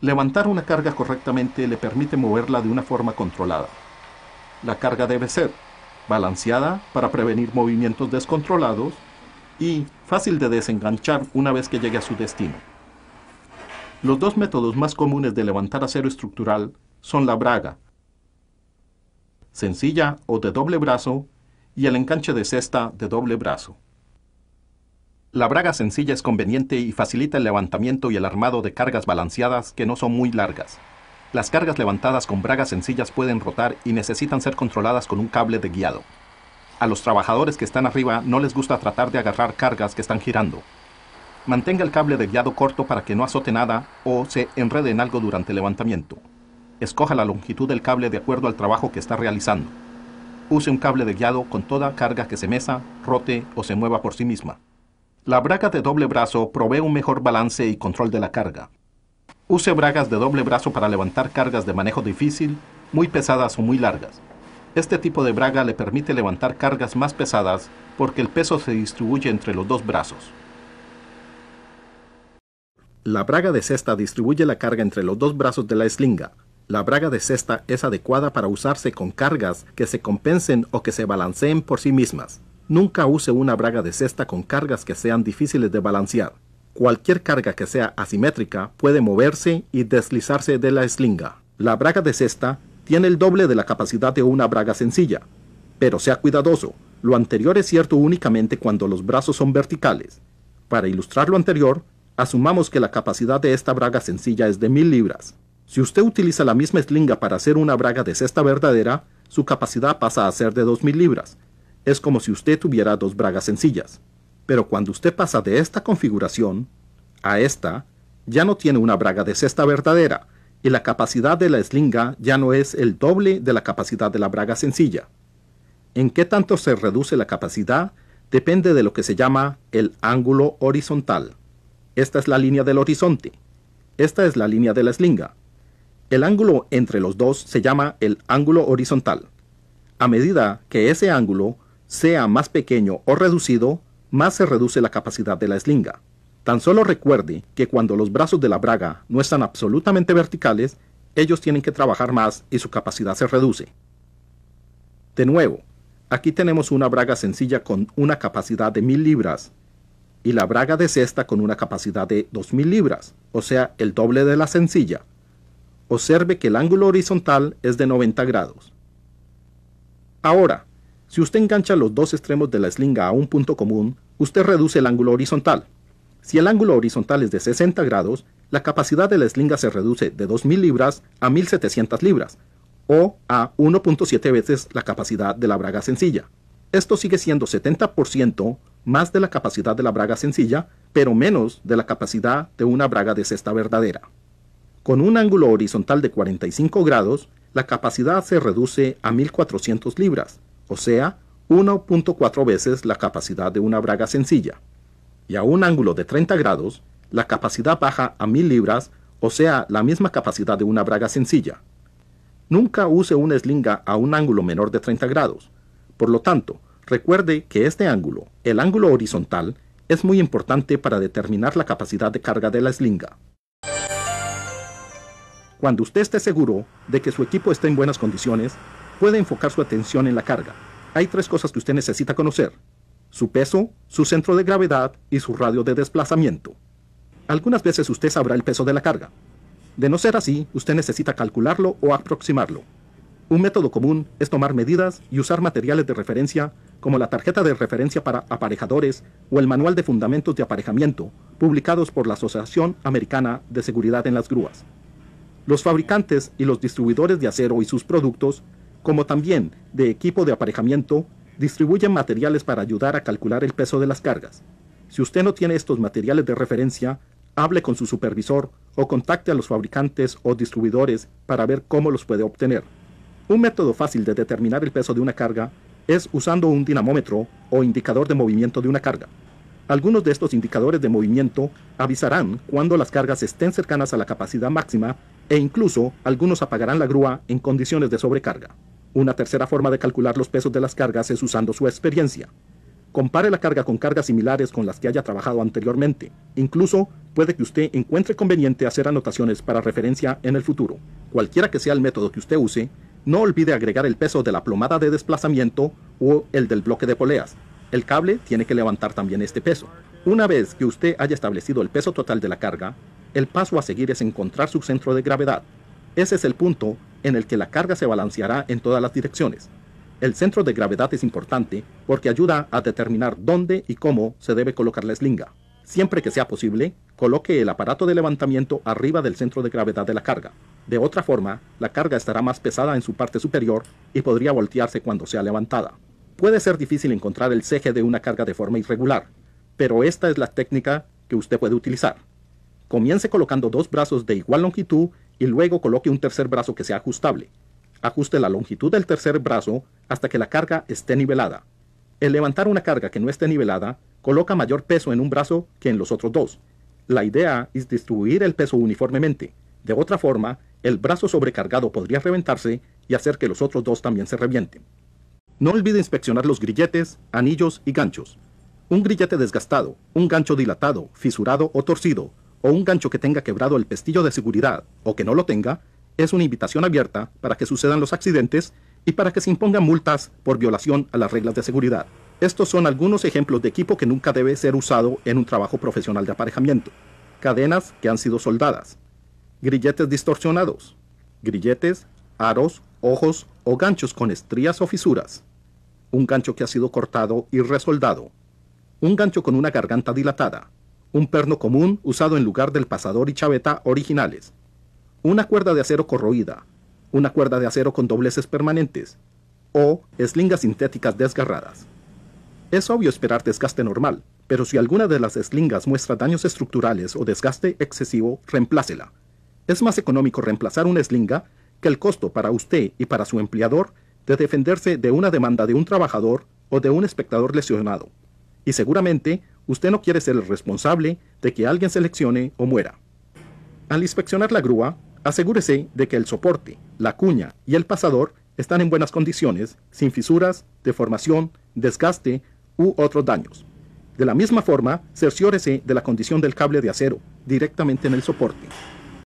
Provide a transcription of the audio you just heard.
Levantar una carga correctamente le permite moverla de una forma controlada. La carga debe ser balanceada para prevenir movimientos descontrolados y fácil de desenganchar una vez que llegue a su destino. Los dos métodos más comunes de levantar acero estructural son la braga, sencilla o de doble brazo, y el enganche de cesta de doble brazo. La braga sencilla es conveniente y facilita el levantamiento y el armado de cargas balanceadas que no son muy largas. Las cargas levantadas con bragas sencillas pueden rotar y necesitan ser controladas con un cable de guiado. A los trabajadores que están arriba no les gusta tratar de agarrar cargas que están girando. Mantenga el cable de guiado corto para que no azote nada o se enrede en algo durante el levantamiento. Escoja la longitud del cable de acuerdo al trabajo que está realizando. Use un cable de guiado con toda carga que se mesa, rote o se mueva por sí misma. La braga de doble brazo provee un mejor balance y control de la carga. Use bragas de doble brazo para levantar cargas de manejo difícil, muy pesadas o muy largas. Este tipo de braga le permite levantar cargas más pesadas porque el peso se distribuye entre los dos brazos. La braga de cesta distribuye la carga entre los dos brazos de la eslinga. La braga de cesta es adecuada para usarse con cargas que se compensen o que se balanceen por sí mismas. Nunca use una braga de cesta con cargas que sean difíciles de balancear. Cualquier carga que sea asimétrica puede moverse y deslizarse de la eslinga. La braga de cesta tiene el doble de la capacidad de una braga sencilla, pero sea cuidadoso. Lo anterior es cierto únicamente cuando los brazos son verticales. Para ilustrar lo anterior, asumamos que la capacidad de esta braga sencilla es de 1000 libras. Si usted utiliza la misma eslinga para hacer una braga de cesta verdadera, su capacidad pasa a ser de 2000 libras, es como si usted tuviera dos bragas sencillas. Pero cuando usted pasa de esta configuración a esta, ya no tiene una braga de cesta verdadera, y la capacidad de la eslinga ya no es el doble de la capacidad de la braga sencilla. En qué tanto se reduce la capacidad depende de lo que se llama el ángulo horizontal. Esta es la línea del horizonte. Esta es la línea de la eslinga. El ángulo entre los dos se llama el ángulo horizontal. A medida que ese ángulo sea más pequeño o reducido, más se reduce la capacidad de la eslinga. Tan solo recuerde que cuando los brazos de la braga no están absolutamente verticales, ellos tienen que trabajar más y su capacidad se reduce. De nuevo, aquí tenemos una braga sencilla con una capacidad de 1000 libras y la braga de cesta con una capacidad de 2000 libras, o sea, el doble de la sencilla. Observe que el ángulo horizontal es de 90 grados. Ahora, si usted engancha los dos extremos de la eslinga a un punto común, usted reduce el ángulo horizontal. Si el ángulo horizontal es de 60 grados, la capacidad de la eslinga se reduce de 2.000 libras a 1.700 libras, o a 1.7 veces la capacidad de la braga sencilla. Esto sigue siendo 70% más de la capacidad de la braga sencilla, pero menos de la capacidad de una braga de cesta verdadera. Con un ángulo horizontal de 45 grados, la capacidad se reduce a 1.400 libras, o sea, 1.4 veces la capacidad de una braga sencilla, y a un ángulo de 30 grados, la capacidad baja a 1000 libras, o sea, la misma capacidad de una braga sencilla. Nunca use una eslinga a un ángulo menor de 30 grados. Por lo tanto, recuerde que este ángulo, el ángulo horizontal, es muy importante para determinar la capacidad de carga de la eslinga Cuando usted esté seguro de que su equipo está en buenas condiciones, puede enfocar su atención en la carga. Hay tres cosas que usted necesita conocer. Su peso, su centro de gravedad y su radio de desplazamiento. Algunas veces usted sabrá el peso de la carga. De no ser así, usted necesita calcularlo o aproximarlo. Un método común es tomar medidas y usar materiales de referencia como la tarjeta de referencia para aparejadores o el manual de fundamentos de aparejamiento publicados por la Asociación Americana de Seguridad en las Grúas. Los fabricantes y los distribuidores de acero y sus productos como también de equipo de aparejamiento, distribuyen materiales para ayudar a calcular el peso de las cargas. Si usted no tiene estos materiales de referencia, hable con su supervisor o contacte a los fabricantes o distribuidores para ver cómo los puede obtener. Un método fácil de determinar el peso de una carga es usando un dinamómetro o indicador de movimiento de una carga. Algunos de estos indicadores de movimiento avisarán cuando las cargas estén cercanas a la capacidad máxima e incluso algunos apagarán la grúa en condiciones de sobrecarga. Una tercera forma de calcular los pesos de las cargas es usando su experiencia. Compare la carga con cargas similares con las que haya trabajado anteriormente. Incluso puede que usted encuentre conveniente hacer anotaciones para referencia en el futuro. Cualquiera que sea el método que usted use, no olvide agregar el peso de la plomada de desplazamiento o el del bloque de poleas. El cable tiene que levantar también este peso. Una vez que usted haya establecido el peso total de la carga, el paso a seguir es encontrar su centro de gravedad. Ese es el punto en el que la carga se balanceará en todas las direcciones. El centro de gravedad es importante porque ayuda a determinar dónde y cómo se debe colocar la eslinga. Siempre que sea posible, coloque el aparato de levantamiento arriba del centro de gravedad de la carga. De otra forma, la carga estará más pesada en su parte superior y podría voltearse cuando sea levantada. Puede ser difícil encontrar el ceje de una carga de forma irregular, pero esta es la técnica que usted puede utilizar. Comience colocando dos brazos de igual longitud y luego coloque un tercer brazo que sea ajustable. Ajuste la longitud del tercer brazo hasta que la carga esté nivelada. El levantar una carga que no esté nivelada coloca mayor peso en un brazo que en los otros dos. La idea es distribuir el peso uniformemente. De otra forma, el brazo sobrecargado podría reventarse y hacer que los otros dos también se revienten. No olvide inspeccionar los grilletes, anillos y ganchos. Un grillete desgastado, un gancho dilatado, fisurado o torcido o un gancho que tenga quebrado el pestillo de seguridad o que no lo tenga, es una invitación abierta para que sucedan los accidentes y para que se impongan multas por violación a las reglas de seguridad. Estos son algunos ejemplos de equipo que nunca debe ser usado en un trabajo profesional de aparejamiento. Cadenas que han sido soldadas, grilletes distorsionados, grilletes, aros, ojos o ganchos con estrías o fisuras, un gancho que ha sido cortado y resoldado, un gancho con una garganta dilatada, un perno común usado en lugar del pasador y chaveta originales, una cuerda de acero corroída, una cuerda de acero con dobleces permanentes o eslingas sintéticas desgarradas. Es obvio esperar desgaste normal, pero si alguna de las eslingas muestra daños estructurales o desgaste excesivo, reemplácela. Es más económico reemplazar una eslinga que el costo para usted y para su empleador de defenderse de una demanda de un trabajador o de un espectador lesionado. Y seguramente usted no quiere ser el responsable de que alguien se lesione o muera. Al inspeccionar la grúa, asegúrese de que el soporte, la cuña y el pasador están en buenas condiciones, sin fisuras, deformación, desgaste u otros daños. De la misma forma, cerciórese de la condición del cable de acero directamente en el soporte.